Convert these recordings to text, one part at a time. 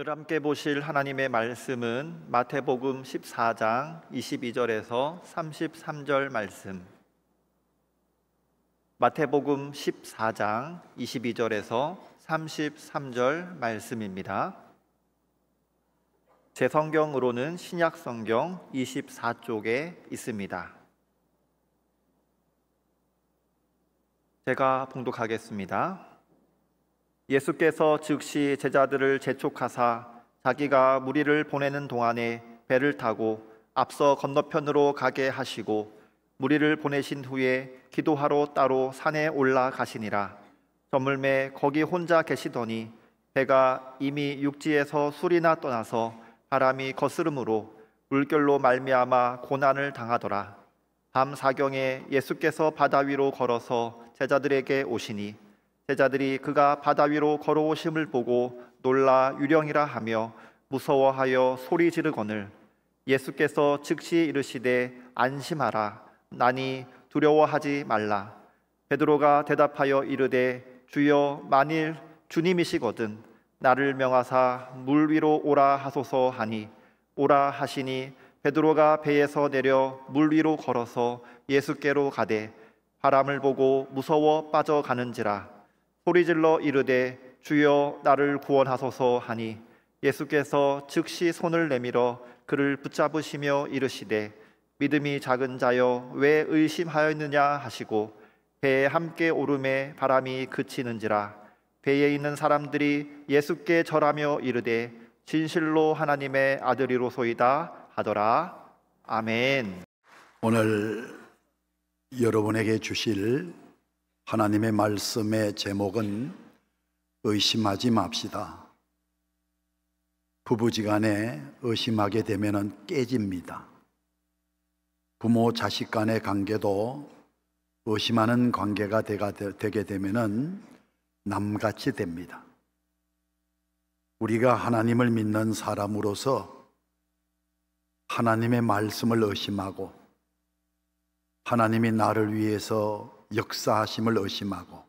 오늘 함께 보실 하나님의 말씀은 마태복음 14장 22절에서 33절 말씀. 마태복음 14장 22절에서 33절 말씀입니다. 제 성경으로는 신약 성경 24쪽에 있습니다. 제가 봉독하겠습니다. 예수께서 즉시 제자들을 재촉하사 자기가 무리를 보내는 동안에 배를 타고 앞서 건너편으로 가게 하시고 무리를 보내신 후에 기도하러 따로 산에 올라가시니라 저물매 거기 혼자 계시더니 배가 이미 육지에서 술이나 떠나서 바람이 거스름으로 물결로 말미암아 고난을 당하더라 밤 사경에 예수께서 바다 위로 걸어서 제자들에게 오시니 제자들이 그가 바다 위로 걸어오심을 보고 놀라 유령이라 하며 무서워하여 소리 지르거늘 예수께서 즉시 이르시되 안심하라 나니 두려워하지 말라 베드로가 대답하여 이르되 주여 만일 주님이시거든 나를 명하사 물 위로 오라 하소서 하니 오라 하시니 베드로가 배에서 내려 물 위로 걸어서 예수께로 가되 바람을 보고 무서워 빠져가는지라 소리질러 이르되 주여 나를 구원하소서 하니 예수께서 즉시 손을 내밀어 그를 붙잡으시며 이르시되 믿음이 작은 자여 왜 의심하였느냐 하시고 배에 함께 오름에 바람이 그치는지라 배에 있는 사람들이 예수께 절하며 이르되 진실로 하나님의 아들이로소이다 하더라 아멘 오늘 여러분에게 주실 하나님의 말씀의 제목은 의심하지 맙시다. 부부지간에 의심하게 되면 깨집니다. 부모 자식 간의 관계도 의심하는 관계가 되게 되면 남같이 됩니다. 우리가 하나님을 믿는 사람으로서 하나님의 말씀을 의심하고 하나님이 나를 위해서 역사하심을 의심하고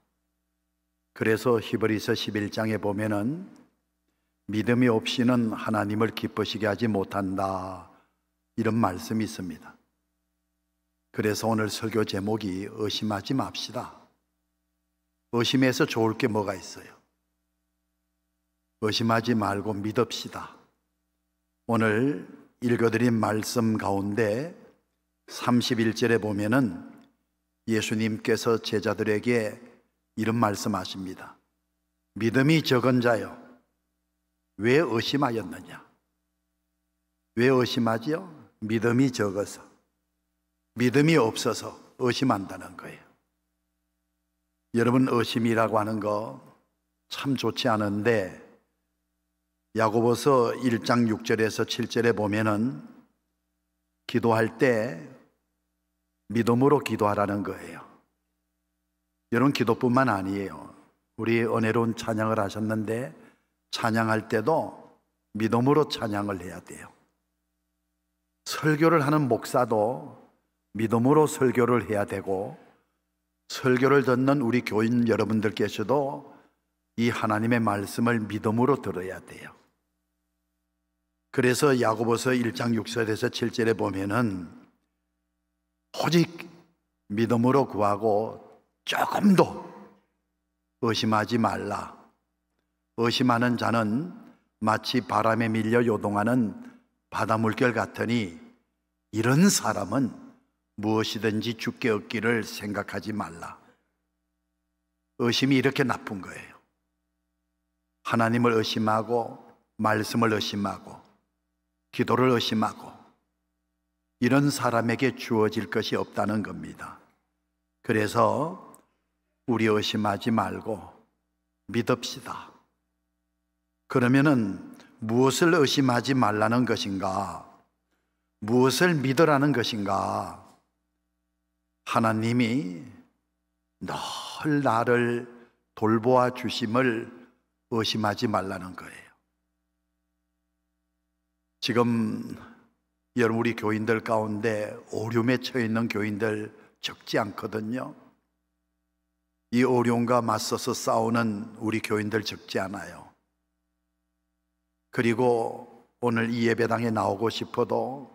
그래서 히브리서 11장에 보면은 믿음이 없이는 하나님을 기쁘시게 하지 못한다 이런 말씀이 있습니다. 그래서 오늘 설교 제목이 의심하지 맙시다. 의심해서 좋을 게 뭐가 있어요? 의심하지 말고 믿읍시다. 오늘 읽어드린 말씀 가운데 31절에 보면은 예수님께서 제자들에게 이런 말씀하십니다. 믿음이 적은 자여, 왜 의심하였느냐? 왜 의심하지요? 믿음이 적어서. 믿음이 없어서 의심한다는 거예요. 여러분, 의심이라고 하는 거 참 좋지 않은데, 야고보서 1장 6절에서 7절에 보면은 기도할 때 믿음으로 기도하라는 거예요. 이런 기도뿐만 아니에요. 우리 은혜로운 찬양을 하셨는데 찬양할 때도 믿음으로 찬양을 해야 돼요. 설교를 하는 목사도 믿음으로 설교를 해야 되고 설교를 듣는 우리 교인 여러분들께서도 이 하나님의 말씀을 믿음으로 들어야 돼요. 그래서 야고보서 1장 6절에서 7절에 보면은 오직 믿음으로 구하고 조금도 의심하지 말라. 의심하는 자는 마치 바람에 밀려 요동하는 바다 물결 같으니 이런 사람은 무엇이든지 죽게 얻기를 생각하지 말라. 의심이 이렇게 나쁜 거예요. 하나님을 의심하고 말씀을 의심하고 기도를 의심하고 이런 사람에게 주어질 것이 없다는 겁니다. 그래서 우리 의심하지 말고 믿읍시다. 그러면은 무엇을 의심하지 말라는 것인가? 무엇을 믿으라는 것인가? 하나님이 늘 나를 돌보아 주심을 의심하지 말라는 거예요. 지금 여러분 우리 교인들 가운데 오륨에 처해 있는 교인들 적지 않거든요. 이 오륨과 맞서서 싸우는 우리 교인들 적지 않아요. 그리고 오늘 이 예배당에 나오고 싶어도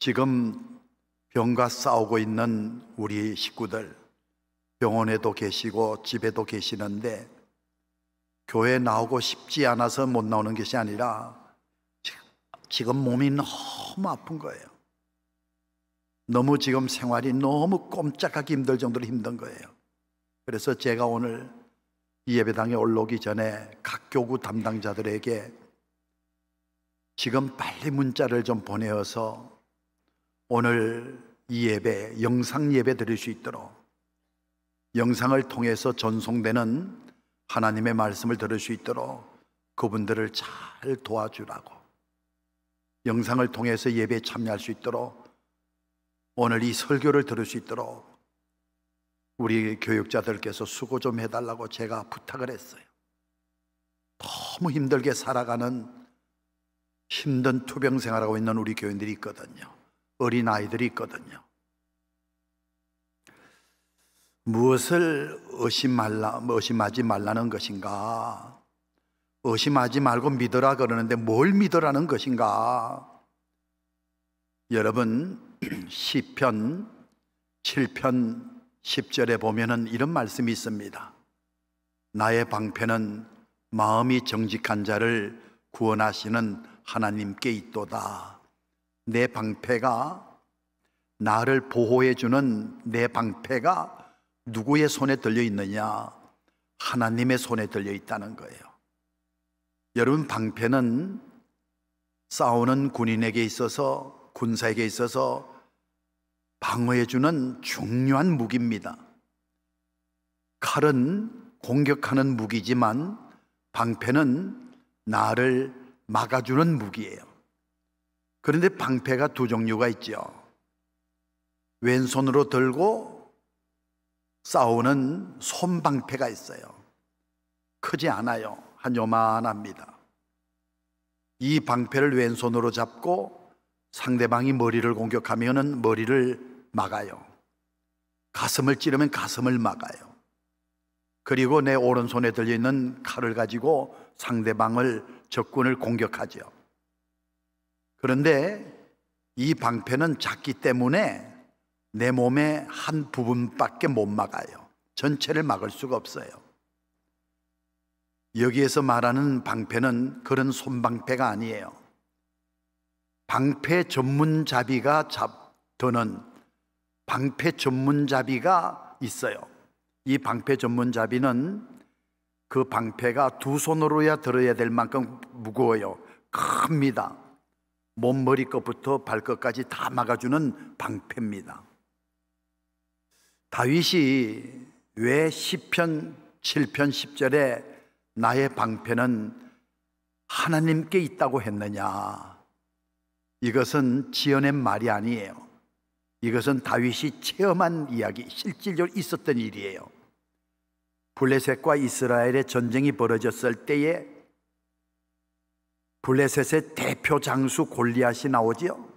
지금 병과 싸우고 있는 우리 식구들 병원에도 계시고 집에도 계시는데 교회 나오고 싶지 않아서 못 나오는 것이 아니라 지금 몸이 너무 아픈 거예요. 너무 지금 생활이 너무 꼼짝하기 힘들 정도로 힘든 거예요. 그래서 제가 오늘 이 예배당에 올라오기 전에 각 교구 담당자들에게 지금 빨리 문자를 좀 보내어서 오늘 이 예배, 영상 예배 드릴 수 있도록 영상을 통해서 전송되는 하나님의 말씀을 들을 수 있도록 그분들을 잘 도와주라고 영상을 통해서 예배에 참여할 수 있도록 오늘 이 설교를 들을 수 있도록 우리 교육자들께서 수고 좀 해달라고 제가 부탁을 했어요. 너무 힘들게 살아가는 힘든 투병 생활하고 있는 우리 교인들이 있거든요. 어린 아이들이 있거든요. 무엇을 의심말라, 의심하지 말라는 것인가? 의심하지 말고 믿어라 그러는데 뭘 믿어라는 것인가? 여러분 시편 7편 10절에 보면은 이런 말씀이 있습니다. 나의 방패는 마음이 정직한 자를 구원하시는 하나님께 있도다. 내 방패가 나를 보호해 주는 내 방패가 누구의 손에 들려 있느냐? 하나님의 손에 들려 있다는 거예요. 여러분 방패는 싸우는 군인에게 있어서 군사에게 있어서 방어해주는 중요한 무기입니다. 칼은 공격하는 무기지만 방패는 나를 막아주는 무기예요. 그런데 방패가 두 종류가 있죠. 왼손으로 들고 싸우는 손방패가 있어요. 크지 않아요. 한 요만합니다. 이 방패를 왼손으로 잡고 상대방이 머리를 공격하면은 머리를 막아요. 가슴을 찌르면 가슴을 막아요. 그리고 내 오른손에 들려있는 칼을 가지고 상대방을 적군을 공격하죠. 그런데 이 방패는 작기 때문에 내 몸의 한 부분밖에 못 막아요. 전체를 막을 수가 없어요. 여기에서 말하는 방패는 그런 손방패가 아니에요. 방패 전문잡이가 잡, 더는 방패 전문잡이가 있어요. 이 방패 전문잡이는 그 방패가 두 손으로야 들어야 될 만큼 무거워요. 큽니다. 몸머리 끝부터 발끝까지 다 막아주는 방패입니다. 다윗이 왜 시편 7편 10절에 나의 방패는 하나님께 있다고 했느냐? 이것은 지어낸 말이 아니에요. 이것은 다윗이 체험한 이야기, 실질적으로 있었던 일이에요. 블레셋과 이스라엘의 전쟁이 벌어졌을 때에 블레셋의 대표 장수 골리앗이 나오지요.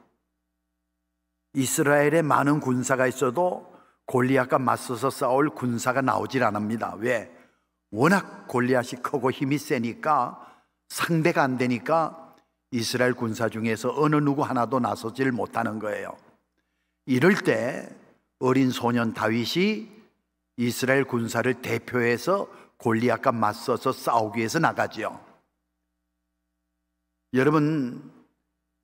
이스라엘에 많은 군사가 있어도 골리앗과 맞서서 싸울 군사가 나오질 않습니다. 왜? 워낙 골리앗이 크고 힘이 세니까 상대가 안 되니까 이스라엘 군사 중에서 어느 누구 하나도 나서질 못하는 거예요. 이럴 때 어린 소년 다윗이 이스라엘 군사를 대표해서 골리앗과 맞서서 싸우기 위해서 나가지요. 여러분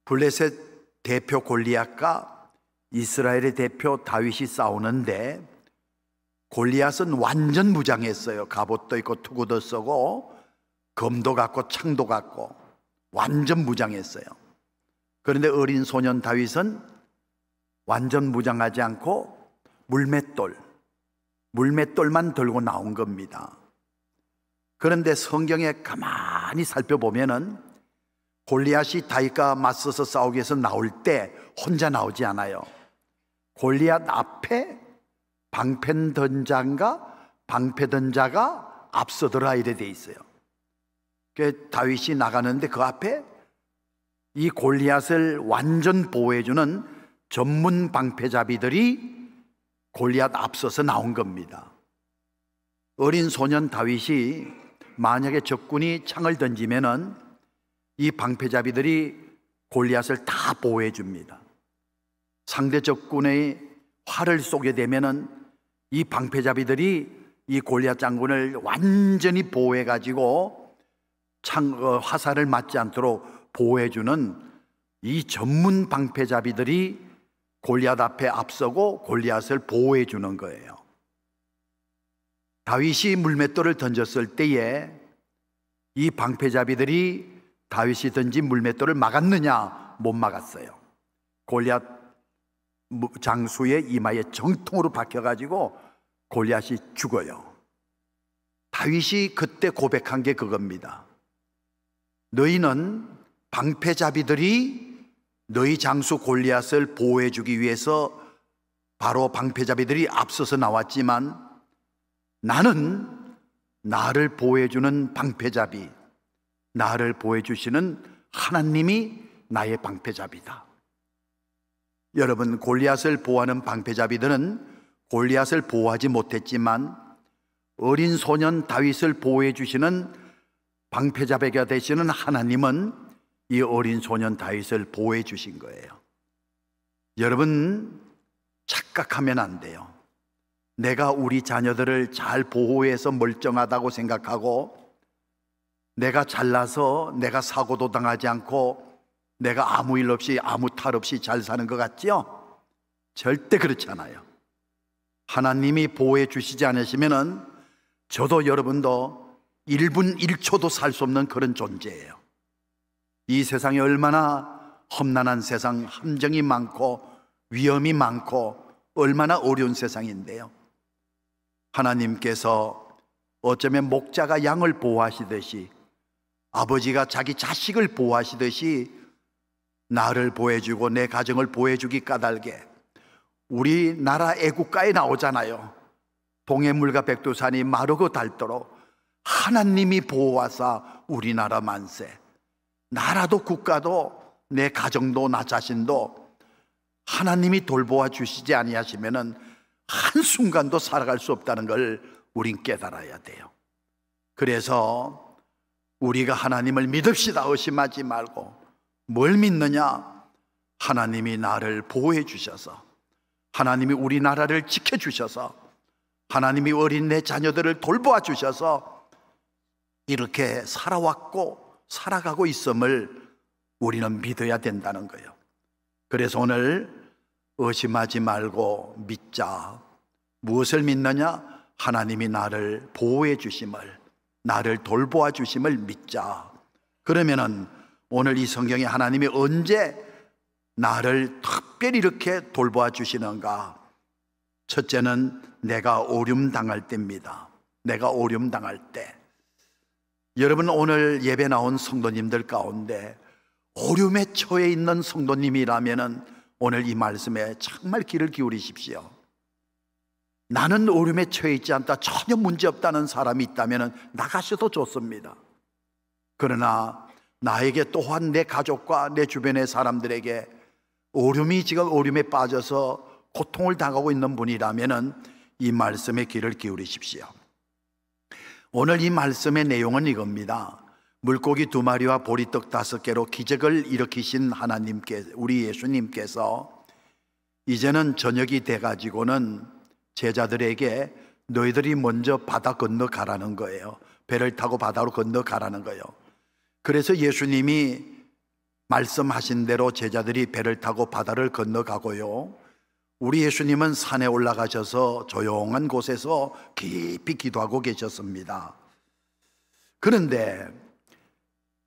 블레셋 대표 골리앗과 이스라엘의 대표 다윗이 싸우는데 골리앗은 완전 무장했어요. 갑옷도 있고 투구도 쓰고 검도 갖고 창도 갖고 완전 무장했어요. 그런데 어린 소년 다윗은 완전 무장하지 않고 물맷돌, 물맷돌만 들고 나온 겁니다. 그런데 성경에 가만히 살펴보면은 골리앗이 다윗과 맞서서 싸우기 위해서 나올 때 혼자 나오지 않아요. 골리앗 앞에 방패던 자인가 방패던 자가 앞서더라 이래 돼 있어요. 그 다윗이 나가는데 그 앞에 이 골리앗을 완전 보호해주는 전문 방패잡이들이 골리앗 앞서서 나온 겁니다. 어린 소년 다윗이 만약에 적군이 창을 던지면이 방패잡이들이 골리앗을 다 보호해 줍니다. 상대 적군의 활을 쏘게 되면 이 방패잡이들이 이 골리앗 장군을 완전히 보호해 가지고 창 어, 화살을 맞지 않도록 보호해 주는 이 전문 방패잡이들이 골리앗 앞에 앞서고 골리앗을 보호해 주는 거예요. 다윗이 물맷돌을 던졌을 때에 이 방패잡이들이 다윗이 던진 물맷돌을 막았느냐 못 막았어요. 골리앗 장수의 이마에 정통으로 박혀가지고 골리앗이 죽어요. 다윗이 그때 고백한 게 그겁니다. 너희는 방패잡이들이 너희 장수 골리앗을 보호해주기 위해서 바로 방패잡이들이 앞서서 나왔지만 나는 나를 보호해주는 방패잡이, 나를 보호해주시는 하나님이 나의 방패잡이다. 여러분 골리앗을 보호하는 방패잡이들은 골리앗을 보호하지 못했지만 어린 소년 다윗을 보호해 주시는 방패잡이가 되시는 하나님은 이 어린 소년 다윗을 보호해 주신 거예요. 여러분 착각하면 안 돼요. 내가 우리 자녀들을 잘 보호해서 멀쩡하다고 생각하고 내가 잘나서 내가 사고도 당하지 않고 내가 아무 일 없이 아무 탈 없이 잘 사는 것 같지요? 절대 그렇지 않아요. 하나님이 보호해 주시지 않으시면은 저도 여러분도 1분 1초도 살 수 없는 그런 존재예요. 이 세상이 얼마나 험난한 세상, 함정이 많고 위험이 많고 얼마나 어려운 세상인데요. 하나님께서 어쩌면 목자가 양을 보호하시듯이 아버지가 자기 자식을 보호하시듯이 나를 보호해주고 내 가정을 보호해주기 까닭에 우리나라 애국가에 나오잖아요. 동해물과 백두산이 마르고 닳도록 하나님이 보호하사 우리나라 만세. 나라도 국가도 내 가정도 나 자신도 하나님이 돌보아 주시지 아니하시면은 한 순간도 살아갈 수 없다는 걸 우린 깨달아야 돼요. 그래서 우리가 하나님을 믿읍시다 의심하지 말고 뭘 믿느냐? 하나님이 나를 보호해 주셔서, 하나님이 우리나라를 지켜 주셔서, 하나님이 어린 내 자녀들을 돌보아 주셔서 이렇게 살아왔고 살아가고 있음을 우리는 믿어야 된다는 거예요. 그래서 오늘 의심하지 말고 믿자. 무엇을 믿느냐? 하나님이 나를 보호해 주심을, 나를 돌보아 주심을 믿자. 그러면은 오늘 이 성경에 하나님이 언제 나를 특별히 이렇게 돌보아 주시는가? 첫째는 내가 오륨당할 때입니다. 내가 오륨당할 때. 여러분 오늘 예배 나온 성도님들 가운데 오륨에 처해 있는 성도님이라면은 오늘 이 말씀에 정말 귀를 기울이십시오. 나는 오름에 처해 있지 않다. 전혀 문제 없다는 사람이 있다면 나가셔도 좋습니다. 그러나 나에게 또한 내 가족과 내 주변의 사람들에게 오름이 지금 오름에 빠져서 고통을 당하고 있는 분이라면이 말씀에 귀를 기울이십시오. 오늘 이 말씀의 내용은 이겁니다. 물고기 두 마리와 보리떡 다섯 개로 기적을 일으키신 하나님께 우리 예수님께서 이제는 저녁이 돼 가지고는 제자들에게 너희들이 먼저 바다 건너 가라는 거예요. 배를 타고 바다로 건너 가라는 거예요. 그래서 예수님이 말씀하신 대로 제자들이 배를 타고 바다를 건너가고요. 우리 예수님은 산에 올라가셔서 조용한 곳에서 깊이 기도하고 계셨습니다. 그런데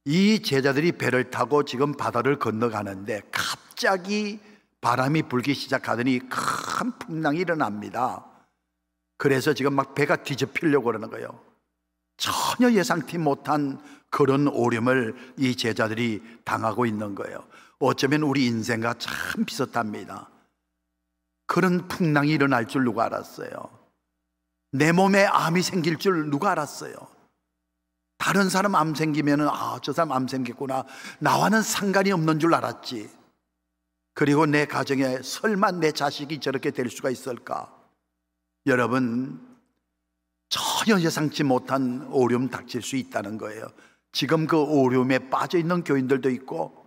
이 제자들이 배를 타고 지금 바다를 건너가는데 갑자기 바람이 불기 시작하더니 큰 풍랑이 일어납니다. 그래서 지금 막 배가 뒤집히려고 그러는 거예요. 전혀 예상치 못한 그런 오렴을 이 제자들이 당하고 있는 거예요. 어쩌면 우리 인생과 참 비슷합니다. 그런 풍랑이 일어날 줄 누가 알았어요? 내 몸에 암이 생길 줄 누가 알았어요? 다른 사람 암생기면 아, 저 사람 암 생겼구나. 나와는 상관이 없는 줄 알았지. 그리고 내 가정에 설마 내 자식이 저렇게 될 수가 있을까? 여러분, 전혀 예상치 못한 어 오름 닥칠 수 있다는 거예요. 지금 그 오름에 빠져 있는 교인들도 있고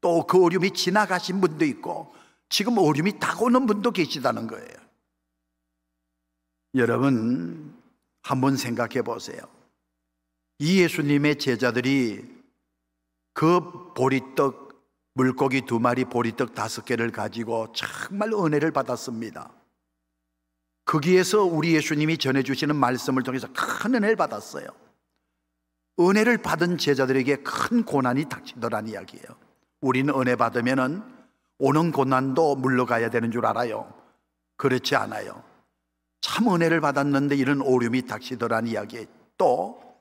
또 그 오름이 지나가신 분도 있고 지금 오름이 다가오는 분도 계시다는 거예요. 여러분 한번 생각해 보세요. 이 예수님의 제자들이 그 보리떡 물고기 두 마리 보리떡 다섯 개를 가지고 정말 은혜를 받았습니다. 거기에서 우리 예수님이 전해주시는 말씀을 통해서 큰 은혜를 받았어요. 은혜를 받은 제자들에게 큰 고난이 닥치더란 이야기예요. 우리는 은혜 받으면은 오는 고난도 물러가야 되는 줄 알아요. 그렇지 않아요. 참 은혜를 받았는데 이런 오름이 닥치더란 이야기또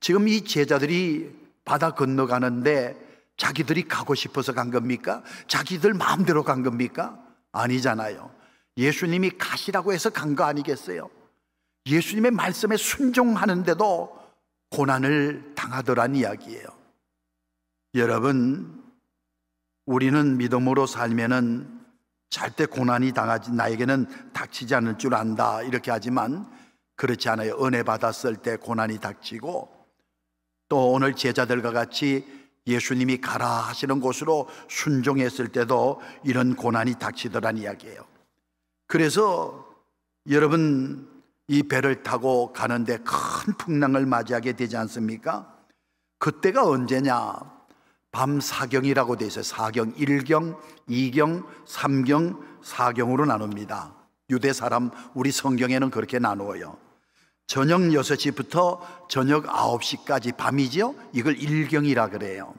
지금 이 제자들이 바다 건너가는데 자기들이 가고 싶어서 간 겁니까? 자기들 마음대로 간 겁니까? 아니잖아요. 예수님이 가시라고 해서 간 거 아니겠어요? 예수님의 말씀에 순종하는데도 고난을 당하더란 이야기예요. 여러분, 우리는 믿음으로 살면은 절대 고난이 당하지, 나에게는 닥치지 않을 줄 안다. 이렇게 하지만 그렇지 않아요. 은혜 받았을 때 고난이 닥치고 또 오늘 제자들과 같이 예수님이 가라 하시는 곳으로 순종했을 때도 이런 고난이 닥치더란 이야기예요. 그래서 여러분 이 배를 타고 가는데 큰 풍랑을 맞이하게 되지 않습니까? 그때가 언제냐? 밤 사경이라고 돼 있어요. 사경 1경, 2경, 3경, 4경으로 나눕니다. 유대 사람 우리 성경에는 그렇게 나누어요. 저녁 6시부터 저녁 9시까지 밤이지 이걸 1경이라 그래요.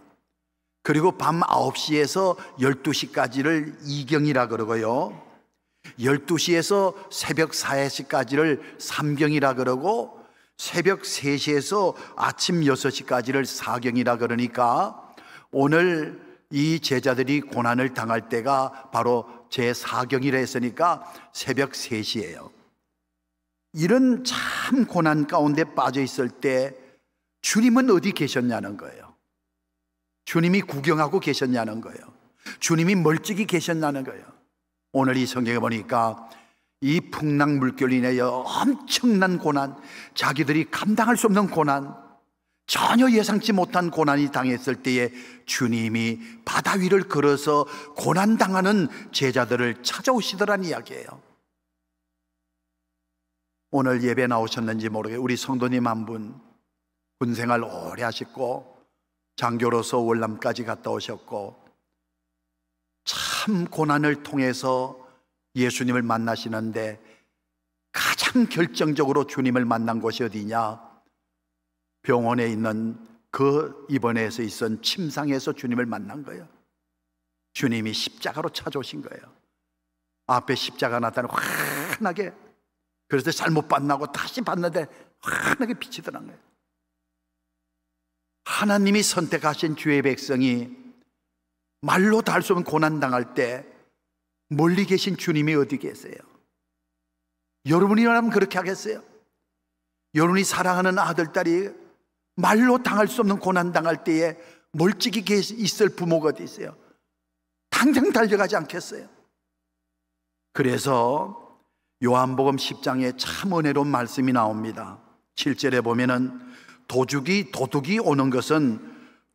그리고 밤 9시에서 12시까지를 2경이라 그러고요. 12시에서 새벽 4시까지를 3경이라 그러고 새벽 3시에서 아침 6시까지를 4경이라 그러니까 오늘 이 제자들이 고난을 당할 때가 바로 제4경이라 했으니까 새벽 3시예요. 이런 참 고난 가운데 빠져 있을 때 주님은 어디 계셨냐는 거예요. 주님이 구경하고 계셨냐는 거예요. 주님이 멀찍이 계셨냐는 거예요. 오늘 이 성경에 보니까 이 풍랑 물결로 인하여 엄청난 고난, 자기들이 감당할 수 없는 고난, 전혀 예상치 못한 고난이 당했을 때에 주님이 바다 위를 걸어서 고난당하는 제자들을 찾아오시더란 이야기예요. 오늘 예배 나오셨는지 모르게 우리 성도님 한 분, 군생활 오래 하셨고, 장교로서 월남까지 갔다 오셨고, 참 고난을 통해서 예수님을 만나시는데 가장 결정적으로 주님을 만난 곳이 어디냐? 병원에 있는 그 입원해서 있던 침상에서 주님을 만난 거예요. 주님이 십자가로 찾아오신 거예요. 앞에 십자가 나타나 환하게 그래서 잘못 봤나고 다시 봤는데 환하게 빛이 드는 거예요. 하나님이 선택하신 주의 백성이 말로 다할수 없는 고난당할 때 멀리 계신 주님이 어디 계세요? 여러분이라면 그렇게 하겠어요? 여러분이 사랑하는 아들, 딸이 말로 당할 수 없는 고난당할 때에 멀찍이 있을 부모가 어디 있어요? 당장 달려가지 않겠어요? 그래서 요한복음 10장에 참 은혜로운 말씀이 나옵니다. 7절에 보면은 도둑이 도둑이 오는 것은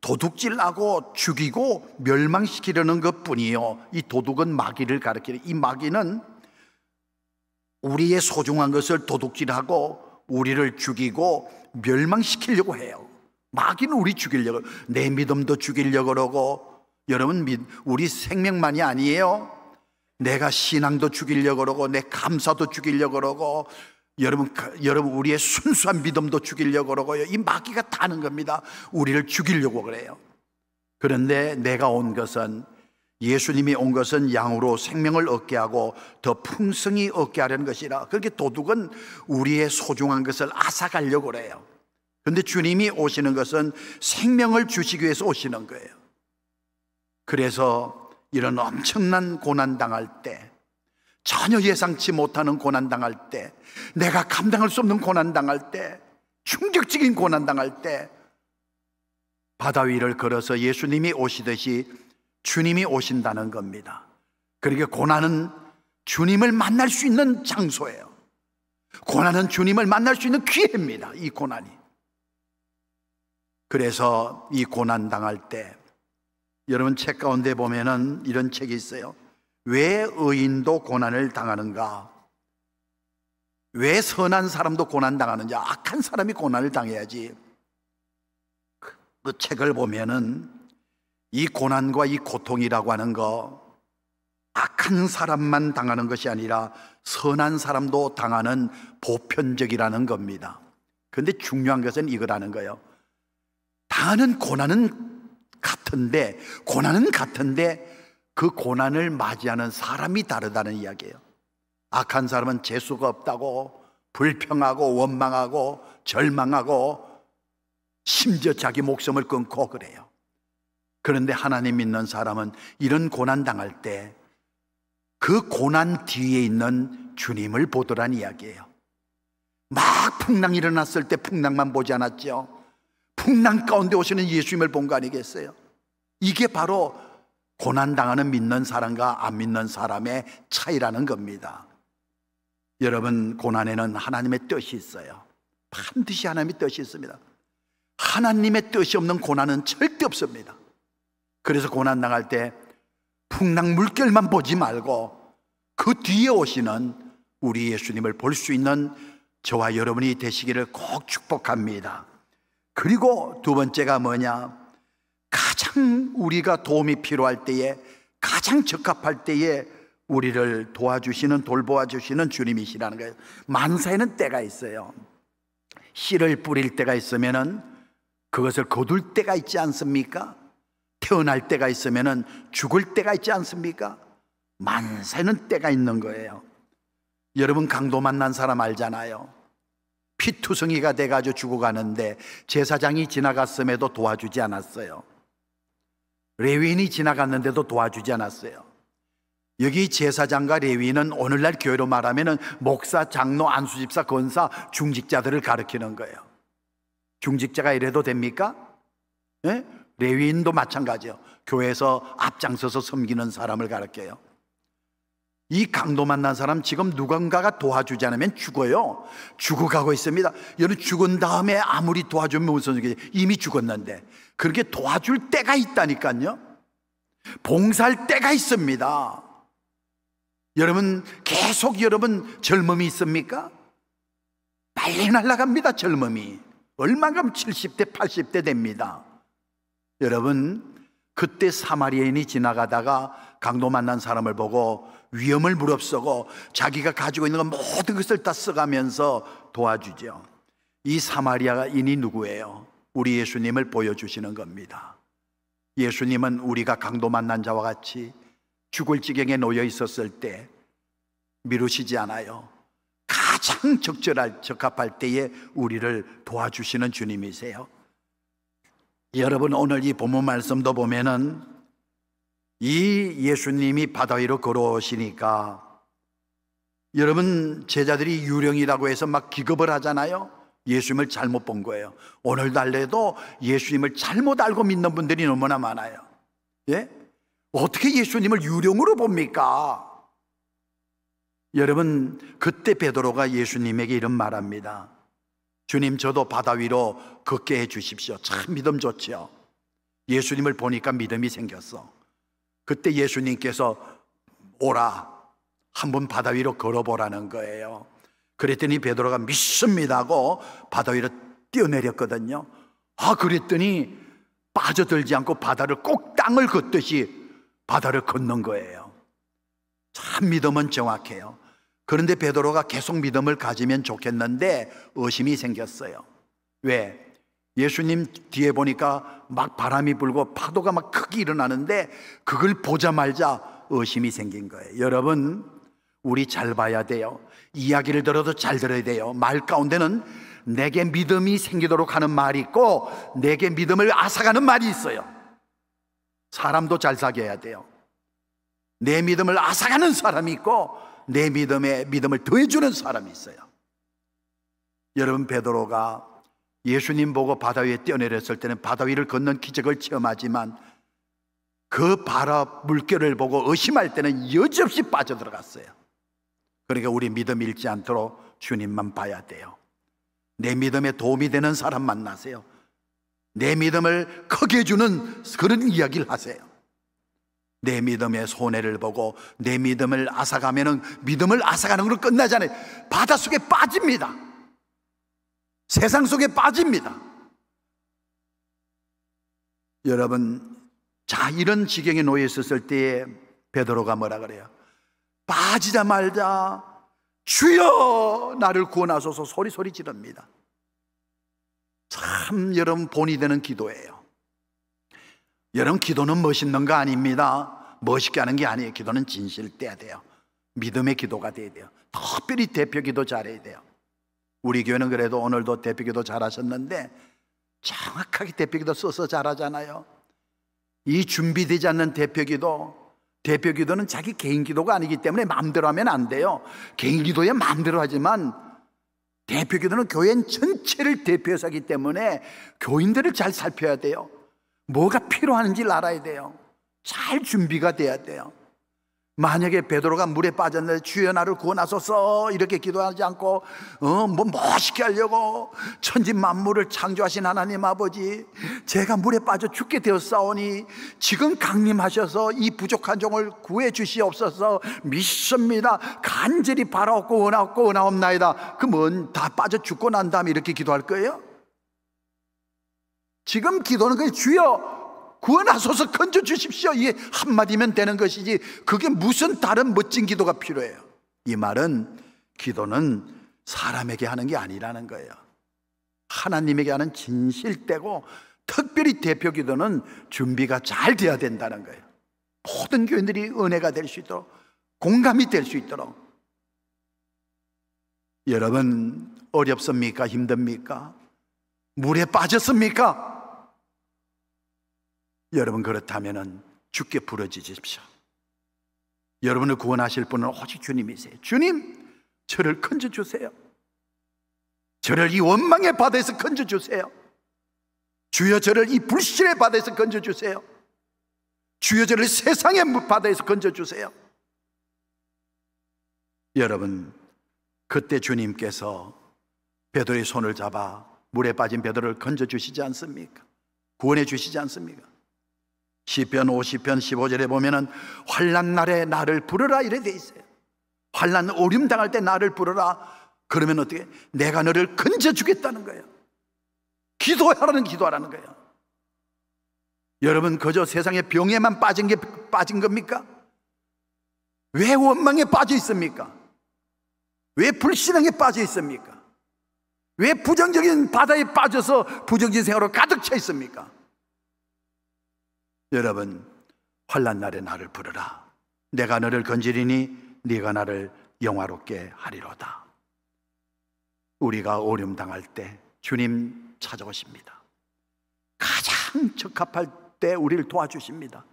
도둑질하고 죽이고 멸망시키려는 것 뿐이요. 이 도둑은 마귀를 가리키는, 이 마귀는 우리의 소중한 것을 도둑질하고 우리를 죽이고 멸망시키려고 해요. 마귀는 우리 죽이려고, 내 믿음도 죽이려고 그러고, 여러분, 우리 생명만이 아니에요. 내가 신앙도 죽이려고 그러고, 내 감사도 죽이려고 그러고, 여러분, 그, 여러분, 우리의 순수한 믿음도 죽이려고 그러고요. 이 마귀가 다는 겁니다. 우리를 죽이려고 그래요. 그런데 내가 온 것은 예수님이 온 것은 양으로 생명을 얻게 하고 더 풍성히 얻게 하려는 것이라. 그렇게 도둑은 우리의 소중한 것을 앗아가려고 그래요. 그런데 주님이 오시는 것은 생명을 주시기 위해서 오시는 거예요. 그래서 이런 엄청난 고난당할 때, 전혀 예상치 못하는 고난당할 때, 내가 감당할 수 없는 고난 당할 때, 충격적인 고난 당할 때, 바다 위를 걸어서 예수님이 오시듯이 주님이 오신다는 겁니다. 그러니까 고난은 주님을 만날 수 있는 장소예요. 고난은 주님을 만날 수 있는 기회입니다. 이 고난이. 그래서 이 고난 당할 때 여러분 책 가운데 보면은 이런 책이 있어요. 왜 의인도 고난을 당하는가? 왜 선한 사람도 고난당하는지 악한 사람이 고난을 당해야지 그, 그 책을 보면은 이 고난과 이 고통이라고 하는 거 악한 사람만 당하는 것이 아니라 선한 사람도 당하는 보편적이라는 겁니다. 그런데 중요한 것은 이거라는 거예요. 당하는 고난은 같은데 고난은 같은데 그 고난을 맞이하는 사람이 다르다는 이야기예요. 악한 사람은 재수가 없다고 불평하고 원망하고 절망하고 심지어 자기 목숨을 끊고 그래요. 그런데 하나님 믿는 사람은 이런 고난 당할 때 그 고난 뒤에 있는 주님을 보더란 이야기예요. 막 풍랑 일어났을 때 풍랑만 보지 않았죠. 풍랑 가운데 오시는 예수님을 본 거 아니겠어요? 이게 바로 고난당하는 믿는 사람과 안 믿는 사람의 차이라는 겁니다. 여러분 고난에는 하나님의 뜻이 있어요. 반드시 하나님의 뜻이 있습니다. 하나님의 뜻이 없는 고난은 절대 없습니다. 그래서 고난 나갈 때 풍랑 물결만 보지 말고 그 뒤에 오시는 우리 예수님을 볼 수 있는 저와 여러분이 되시기를 꼭 축복합니다. 그리고 두 번째가 뭐냐? 가장 우리가 도움이 필요할 때에 가장 적합할 때에 우리를 도와주시는 돌보아 주시는 주님이시라는 거예요. 만사에는 때가 있어요. 씨를 뿌릴 때가 있으면 그것을 거둘 때가 있지 않습니까? 태어날 때가 있으면 죽을 때가 있지 않습니까? 만세는 때가 있는 거예요. 여러분 강도 만난 사람 알잖아요. 피투성이가 돼가지고 죽어가는데 제사장이 지나갔음에도 도와주지 않았어요. 레위인이 지나갔는데도 도와주지 않았어요. 여기 제사장과 레위는 오늘날 교회로 말하면 목사, 장로, 안수집사, 권사, 중직자들을 가르키는 거예요. 중직자가 이래도 됩니까? 예? 레위인도 마찬가지요. 교회에서 앞장서서 섬기는 사람을 가르켜요. 이 강도 만난 사람 지금 누군가가 도와주지 않으면 죽어요. 죽어가고 있습니다. 여는 죽은 다음에 아무리 도와주면 무슨 소리겠 이미 죽었는데. 그렇게 도와줄 때가 있다니까요. 봉사할 때가 있습니다. 여러분, 계속 여러분 젊음이 있습니까? 빨리 날아갑니다, 젊음이. 얼마큼 70대, 80대 됩니다. 여러분, 그때 사마리아인이 지나가다가 강도 만난 사람을 보고 위험을 무릅쓰고 자기가 가지고 있는 모든 것을 다 써가면서 도와주죠. 이 사마리아인이 누구예요? 우리 예수님을 보여주시는 겁니다. 예수님은 우리가 강도 만난 자와 같이 죽을 지경에 놓여 있었을 때 미루시지 않아요. 가장 적절할, 적합할 때에 우리를 도와주시는 주님이세요. 여러분, 오늘 이 본문 말씀도 보면은 이 예수님이 바다 위로 걸어오시니까 여러분, 제자들이 유령이라고 해서 막 기겁을 하잖아요. 예수님을 잘못 본 거예요. 오늘날에도 예수님을 잘못 알고 믿는 분들이 너무나 많아요. 예? 어떻게 예수님을 유령으로 봅니까? 여러분, 그때 베드로가 예수님에게 이런 말합니다. 주님, 저도 바다 위로 걷게 해 주십시오. 참 믿음 좋지요. 예수님을 보니까 믿음이 생겼어. 그때 예수님께서 오라. 한번 바다 위로 걸어보라는 거예요. 그랬더니 베드로가 믿습니다고 바다 위로 뛰어내렸거든요. 아, 그랬더니 빠져들지 않고 바다를 꼭 땅을 걷듯이 바다를 걷넌 거예요. 참 믿음은 정확해요. 그런데 베드로가 계속 믿음을 가지면 좋겠는데 의심이 생겼어요. 왜? 예수님 뒤에 보니까 막 바람이 불고 파도가 막 크게 일어나는데 그걸 보자말자 의심이 생긴 거예요. 여러분, 우리 잘 봐야 돼요. 이야기를 들어도 잘 들어야 돼요. 말 가운데는 내게 믿음이 생기도록 하는 말이 있고 내게 믿음을 앗아가는 말이 있어요. 사람도 잘 사귀어야 돼요. 내 믿음을 아사가는 사람이 있고 내 믿음에 믿음을 더해주는 사람이 있어요. 여러분 베드로가 예수님 보고 바다 위에 뛰어내렸을 때는 바다 위를 걷는 기적을 체험하지만 그 바라 물결을 보고 의심할 때는 여지없이 빠져들어갔어요. 그러니까 우리 믿음 잃지 않도록 주님만 봐야 돼요. 내 믿음에 도움이 되는 사람 만나세요. 내 믿음을 크게 주는 그런 이야기를 하세요. 내 믿음의 손해를 보고 내 믿음을 앗아가면 믿음을 앗아가는 걸로 끝나잖아요. 바다 속에 빠집니다. 세상 속에 빠집니다. 여러분, 자 이런 지경에 놓여 있었을 때에 베드로가 뭐라 그래요? 빠지자 말자 주여 나를 구원하소서 소리 소리 지릅니다. 참 여러분 본이 되는 기도예요. 여러분 기도는 멋있는 거 아닙니다. 멋있게 하는 게 아니에요. 기도는 진실돼야 돼요. 믿음의 기도가 돼야 돼요. 특별히 대표 기도 잘해야 돼요. 우리 교회는 그래도 오늘도 대표 기도 잘하셨는데 정확하게 대표 기도 써서 잘하잖아요. 이 준비되지 않는 대표 기도, 대표 기도는 자기 개인 기도가 아니기 때문에 마음대로 하면 안 돼요. 개인 기도에 마음대로 하지만 대표 기도는 교회 전체를 대표해서 하기 때문에 교인들을 잘 살펴야 돼요. 뭐가 필요한지 알아야 돼요. 잘 준비가 돼야 돼요. 만약에 베드로가 물에 빠졌는데 주여 나를 구원하소서 이렇게 기도하지 않고 어뭐 멋있게 하려고 천지 만물을 창조하신 하나님 아버지 제가 물에 빠져 죽게 되었사오니 지금 강림하셔서 이 부족한 종을 구해 주시옵소서 믿습니다 간절히 바라옵고 원하옵고 원하옵나이다 그러면 다 빠져 죽고 난 다음에 이렇게 기도할 거예요? 지금 기도는 그냥 주여 구원하소서 건져 주십시오. 이 한마디면 되는 것이지 그게 무슨 다른 멋진 기도가 필요해요. 이 말은 기도는 사람에게 하는 게 아니라는 거예요. 하나님에게 하는 진실되고 특별히 대표 기도는 준비가 잘 돼야 된다는 거예요. 모든 교인들이 은혜가 될 수 있도록 공감이 될 수 있도록 여러분 어렵습니까? 힘듭니까? 물에 빠졌습니까? 여러분 그렇다면 죽게 부러지십시오. 여러분을 구원하실 분은 오직 주님이세요. 주님, 저를 건져 주세요. 저를 이 원망의 바다에서 건져 주세요. 주여 저를 이 불신의 바다에서 건져 주세요. 주여 저를 세상의 바다에서 건져 주세요. 여러분, 그때 주님께서 베드로의 손을 잡아 물에 빠진 베드로를 건져 주시지 않습니까? 구원해 주시지 않습니까? 시편 50편 15절에 보면은 환란 날에 나를 부르라 이래 돼 있어요. 환란 오림 당할 때 나를 부르라. 그러면 어떻게? 내가 너를 건져 주겠다는 거예요. 기도하라는 기도하라는 거예요. 여러분 그저 세상에 병에만 빠진 게 빠진 겁니까? 왜 원망에 빠져 있습니까? 왜 불신앙에 빠져 있습니까? 왜 부정적인 바다에 빠져서 부정적인 생활로 가득 차 있습니까? 여러분 환란 날에 나를 부르라 내가 너를 건지리니 네가 나를 영화롭게 하리로다 우리가 오렴당할 때 주님 찾아오십니다 가장 적합할 때 우리를 도와주십니다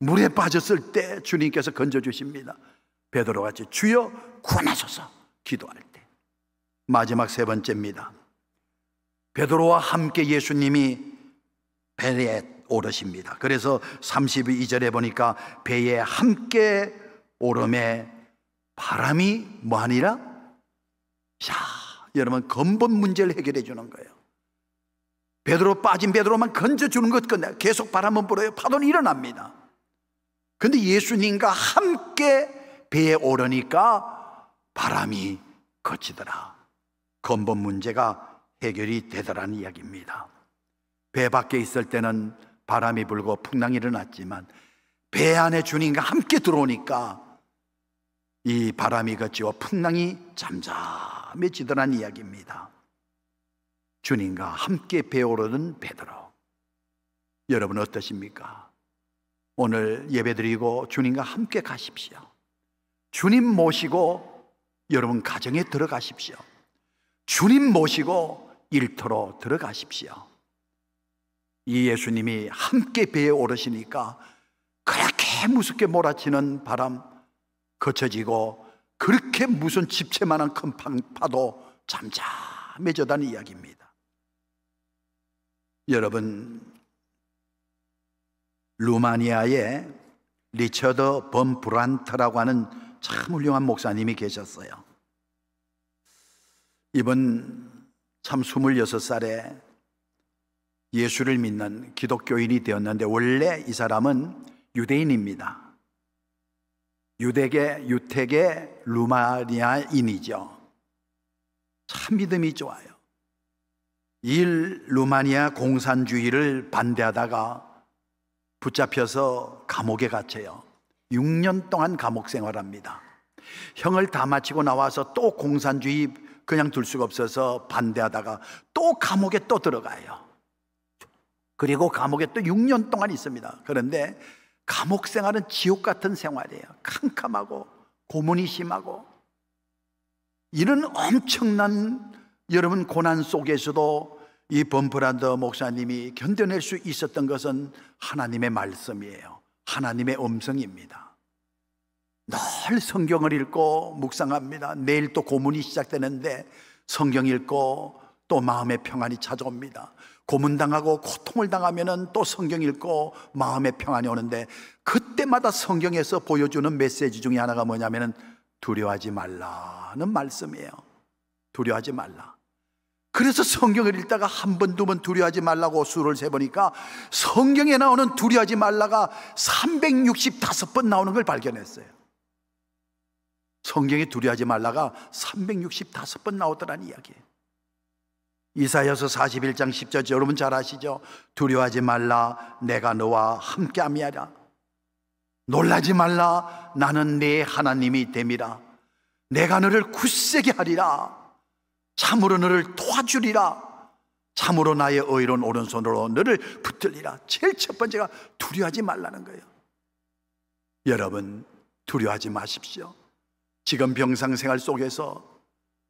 물에 빠졌을 때 주님께서 건져주십니다 베드로같이 주여 구원하소서 기도할 때 마지막 세 번째입니다 베드로와 함께 예수님이 베레 에 오르십니다. 그래서 32절에 보니까 배에 함께 오름에 바람이 뭐하니라? 자, 여러분 근본 문제를 해결해 주는 거예요. 베드로 빠진 베드로만 건져 주는 것 끝내. 계속 바람은 불어요. 파도는 일어납니다. 근데 예수님과 함께 배에 오르니까 바람이 거치더라. 근본 문제가 해결이 되더라는 이야기입니다. 배 밖에 있을 때는 바람이 불고 풍랑이 일어났지만 배 안에 주님과 함께 들어오니까 이 바람이 그치와 풍랑이 잠잠해지더란 이야기입니다. 주님과 함께 배오르는 베드로. 여러분 어떠십니까? 오늘 예배드리고 주님과 함께 가십시오. 주님 모시고 여러분 가정에 들어가십시오. 주님 모시고 일터로 들어가십시오. 이 예수님이 함께 배에 오르시니까 그렇게 무섭게 몰아치는 바람 거쳐지고 그렇게 무슨 집채만한 큰 파도 잠잠해져다는 이야기입니다. 여러분, 루마니아의 리처드 범 브란트라고 하는 참 훌륭한 목사님이 계셨어요. 이분 참 26살에 예수를 믿는 기독교인이 되었는데 원래 이 사람은 유대인입니다. 유대계, 유태계, 루마니아인이죠. 참 믿음이 좋아요. 일 루마니아 공산주의를 반대하다가 붙잡혀서 감옥에 갇혀요. 6년 동안 감옥 생활합니다. 형을 다 마치고 나와서 또 공산주의 그냥 둘 수가 없어서 반대하다가 또 감옥에 또 들어가요. 그리고 감옥에 또 6년 동안 있습니다. 그런데 감옥 생활은 지옥 같은 생활이에요. 캄캄하고 고문이 심하고 이런 엄청난 여러분 고난 속에서도 이 범프란드 목사님이 견뎌낼 수 있었던 것은 하나님의 말씀이에요. 하나님의 음성입니다. 늘 성경을 읽고 묵상합니다. 내일 또 고문이 시작되는데 성경 읽고 또 마음의 평안이 찾아옵니다. 고문당하고 고통을 당하면또 성경 읽고 마음의 평안이 오는데 그때마다 성경에서 보여주는 메시지 중에 하나가 뭐냐면 두려워하지 말라는 말씀이에요. 두려워하지 말라. 그래서 성경을 읽다가 한 번, 두 번 두려워하지 말라고 수를 세보니까 성경에 나오는 두려워하지 말라가 365번 나오는 걸 발견했어요. 성경에 두려워하지 말라가 365번 나오더라는 이야기예요. 이사여서 41장 10절 여러분 잘 아시죠? 두려워하지 말라 내가 너와 함께함이라 놀라지 말라 나는 네 하나님이 됨이라 내가 너를 굳세게 하리라 참으로 너를 도와주리라 참으로 나의 의로운 오른손으로 너를 붙들리라 제일 첫 번째가 두려워하지 말라는 거예요 여러분 두려워하지 마십시오 지금 병상생활 속에서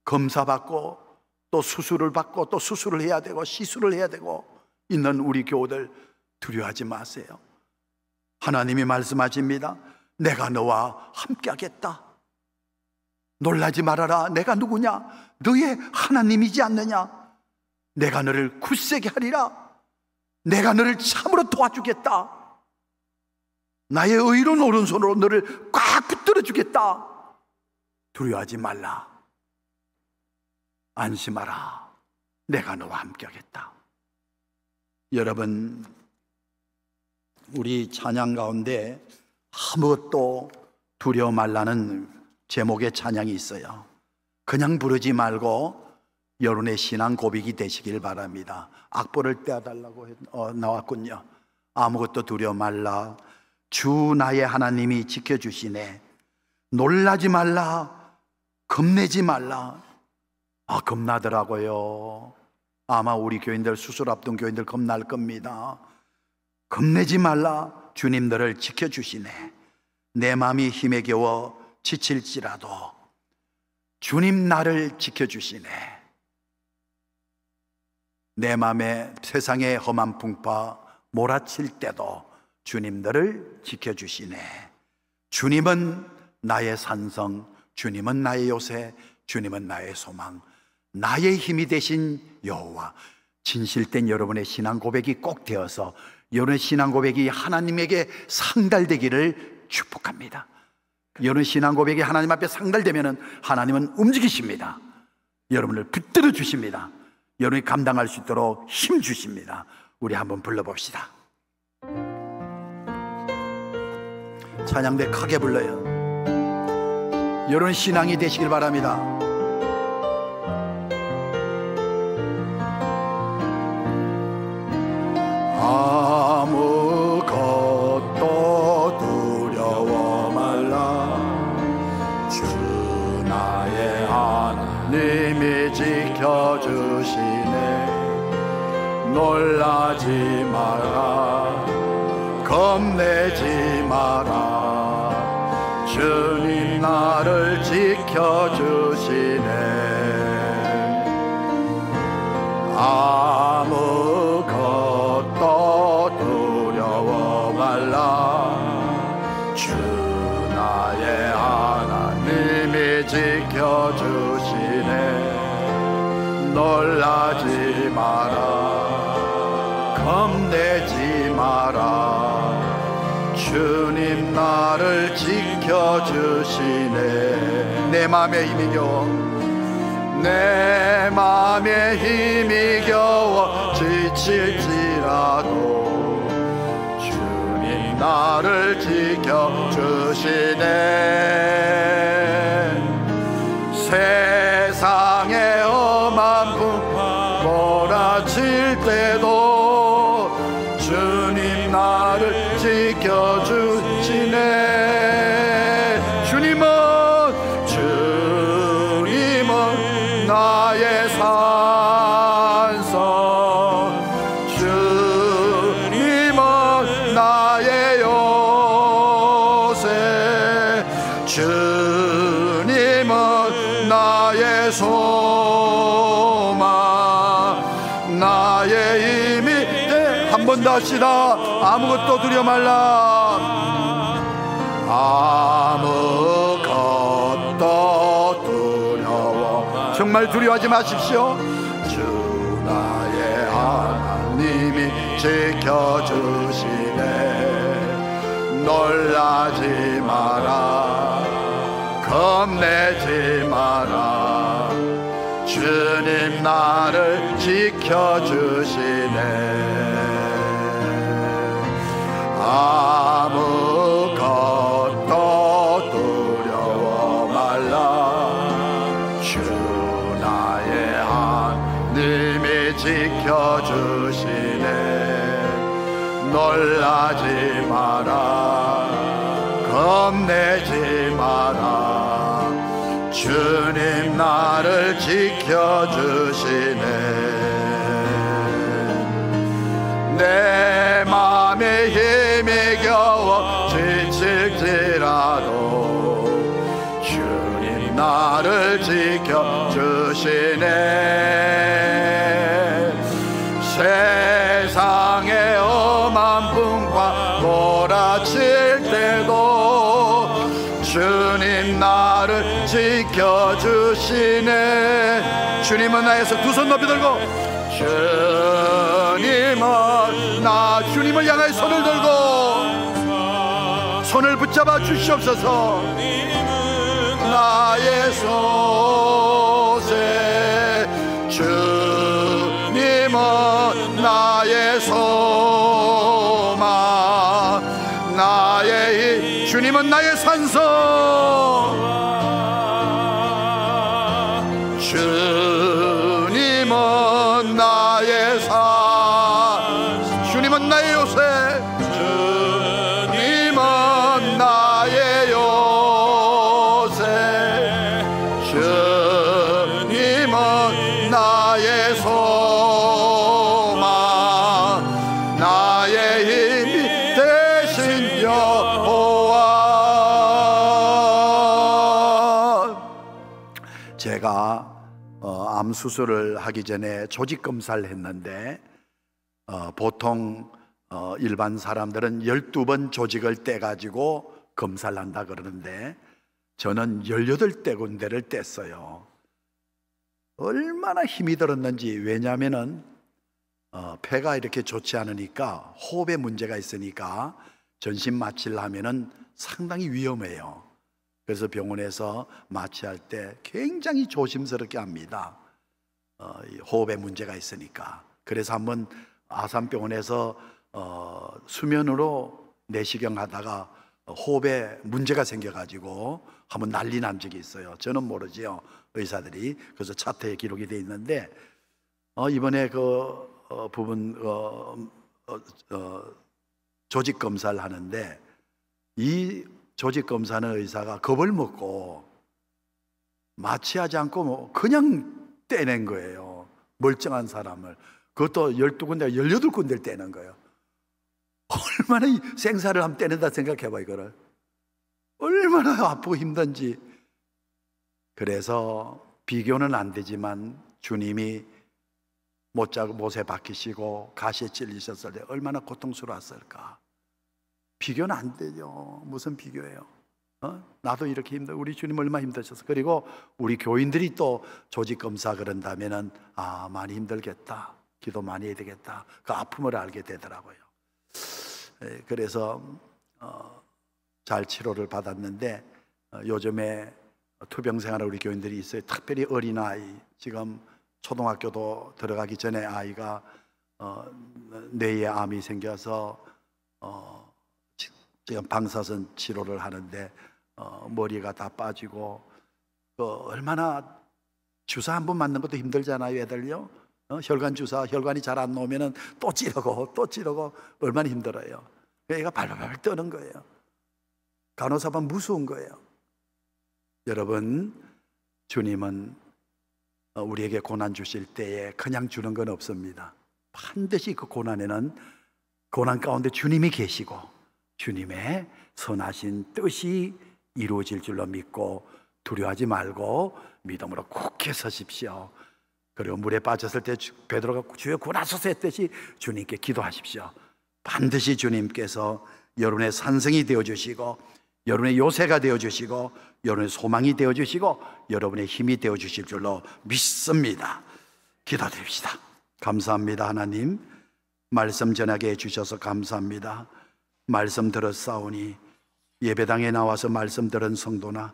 검사받고 또 수술을 받고 또 수술을 해야 되고 시술을 해야 되고 있는 우리 교우들 두려워하지 마세요. 하나님이 말씀하십니다. 내가 너와 함께하겠다. 놀라지 말아라. 내가 누구냐? 너의 하나님이지 않느냐? 내가 너를 굳세게 하리라. 내가 너를 참으로 도와주겠다. 나의 의로운 오른손으로 너를 꽉 붙들어 주겠다. 두려워하지 말라. 안심하라. 내가 너와 함께하겠다. 여러분, 우리 찬양 가운데 아무것도 두려워 말라는 제목의 찬양이 있어요. 그냥 부르지 말고 여론의 신앙 고백이 되시길 바랍니다. 악보를 떼어달라고 어, 나왔군요. 아무것도 두려워 말라. 주 나의 하나님이 지켜주시네. 놀라지 말라. 겁내지 말라. 아, 겁나더라고요. 아마 우리 교인들 수술 앞둔 교인들 겁날 겁니다. 겁내지 말라. 주님 너를 지켜주시네. 내 마음이 힘에 겨워 지칠지라도 주님 나를 지켜주시네. 내 마음에 세상의 험한 풍파 몰아칠 때도 주님 너를 지켜주시네. 주님은 나의 산성, 주님은 나의 요새, 주님은 나의 소망, 나의 힘이 되신 여호와 진실된 여러분의 신앙 고백이 꼭 되어서 여러분의 신앙 고백이 하나님에게 상달되기를 축복합니다. 여러분 신앙 고백이 하나님 앞에 상달되면 하나님은 움직이십니다. 여러분을 붙들어 주십니다. 여러분이 감당할 수 있도록 힘 주십니다. 우리 한번 불러봅시다. 찬양대 크게 불러요. 여러분 신앙이 되시길 바랍니다. 아무것도 두려워 말라 주 나의 하나님이 지켜주시네 놀라지 마라 겁내지 마라 주님 나를 지켜주시네 아 놀라지 마라 겁내지 마라 주님 나를 지켜주시네 내 맘에 힘이 겨워 내 맘에 힘이 겨워 지칠지라도 주님 나를 지켜주시네 세상 주님은 어, 나의 소망 나의 힘이 네, 한번 다시다 아무것도 두려 말라 아무것도 두려워 정말 두려워하지 마십시오 주 나의 하나님이 지켜주시네 놀라지 마라 겁내지 마라 주님 나를 지켜주시네 아무것도 두려워 말라 주 나의 하늘님이 지켜주시네 놀라지 마라 겁내지 마라 주님 나를 지켜주시네 내 맘에 힘이 겨워 지칠지라도 주님 나를 지켜주시네 계시네 주님은 나에서 두 손 높이 들고 주님은 나 주님을 향하여 손을 들고 손을 붙잡아 주시옵소서 나의 소세 주님은 나의 소망 나의 주님은 나의 산성 수술을 하기 전에 조직 검사를 했는데 어, 보통 어, 일반 사람들은 12번 조직을 떼가지고 검사를 한다 그러는데 저는 18대 군데를 뗐어요. 얼마나 힘이 들었는지 왜냐하면 어, 폐가 이렇게 좋지 않으니까 호흡에 문제가 있으니까 전신 마취를 하면은 상당히 위험해요. 그래서 병원에서 마취할 때 굉장히 조심스럽게 합니다. 어, 호흡에 문제가 있으니까 그래서 한번 아산병원에서 어, 수면으로 내시경 하다가 어, 호흡에 문제가 생겨가지고 한번 난리 난 적이 있어요. 저는 모르지요 의사들이 그래서 차트에 기록이 돼 있는데 어, 이번에 그 어, 부분 어, 조직 검사를 하는데 이 조직 검사는 의사가 겁을 먹고 마취하지 않고 뭐 그냥 떼낸 거예요. 멀쩡한 사람을. 그것도 12군데, 18군데를 떼낸 거예요. 얼마나 생사를 함 떼낸다 생각해봐, 이거를. 얼마나 아프고 힘든지. 그래서 비교는 안 되지만 주님이 못자 고 못에 박히시고 가시에 찔리셨을 때 얼마나 고통스러웠을까. 비교는 안 되죠. 무슨 비교예요? 어? 나도 이렇게 힘들 우리 주님 얼마 힘드셔서 그리고 우리 교인들이 또 조직 검사 그런다면은 아 많이 힘들겠다 기도 많이 해야 되겠다 그 아픔을 알게 되더라고요. 그래서 어, 잘 치료를 받았는데 어, 요즘에 투병생활을 우리 교인들이 있어요. 특별히 어린 아이 지금 초등학교도 들어가기 전에 아이가 어, 뇌에 암이 생겨서 어, 지금 방사선 치료를 하는데 어, 머리가 다 빠지고 그 얼마나 주사 한 번 맞는 것도 힘들잖아요, 애들요. 어? 혈관 주사, 혈관이 잘 안나오면또 찌르고 또 찌르고 얼마나 힘들어요. 애가 발발발 떠는 거예요. 간호사만 무서운 거예요. 여러분, 주님은 어, 우리에게 고난 주실 때에 그냥 주는 건 없습니다. 반드시 그 고난에는 고난 가운데 주님이 계시고 주님의 선하신 뜻이 이루어질 줄로 믿고 두려워하지 말고 믿음으로 굳게 서십시오. 그리고 물에 빠졌을 때 베드로가 주여 구하소서 했듯이 주님께 기도하십시오. 반드시 주님께서 여러분의 산성이 되어 주시고 여러분의 요새가 되어 주시고 여러분의 소망이 되어 주시고 여러분의 힘이 되어 주실 줄로 믿습니다. 기도드립시다. 감사합니다, 하나님. 말씀 전하게 해 주셔서 감사합니다. 말씀 들었사오니 예배당에 나와서 말씀 들은 성도나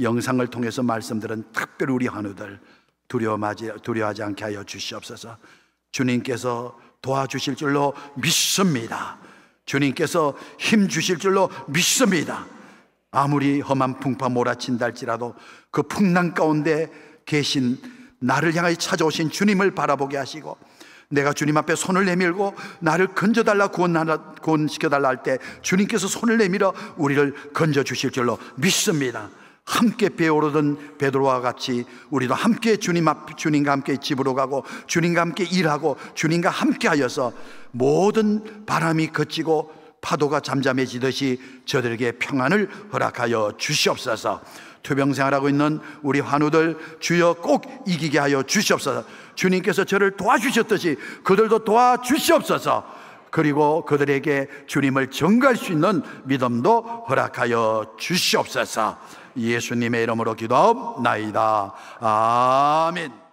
영상을 통해서 말씀 들은 특별히 우리 한우들 두려워하지, 두려워하지 않게 하여 주시옵소서 주님께서 도와주실 줄로 믿습니다 주님께서 힘 주실 줄로 믿습니다 아무리 험한 풍파 몰아친다 할지라도 그 풍랑 가운데 계신 나를 향해 찾아오신 주님을 바라보게 하시고 내가 주님 앞에 손을 내밀고 나를 건져달라 구원시켜달라할 때 주님께서 손을 내밀어 우리를 건져주실 줄로 믿습니다. 함께 배오르던 베드로와 같이 우리도 함께 주님 앞, 주님과 함께 집으로 가고 주님과 함께 일하고 주님과 함께 하여서 모든 바람이 그치고 파도가 잠잠해지듯이 저들에게 평안을 허락하여 주시옵소서. 투병생활하고 있는 우리 환우들 주여 꼭 이기게 하여 주시옵소서. 주님께서 저를 도와주셨듯이 그들도 도와주시옵소서. 그리고 그들에게 주님을 전가할 수 있는 믿음도 허락하여 주시옵소서. 예수님의 이름으로 기도합옵나이다 아멘.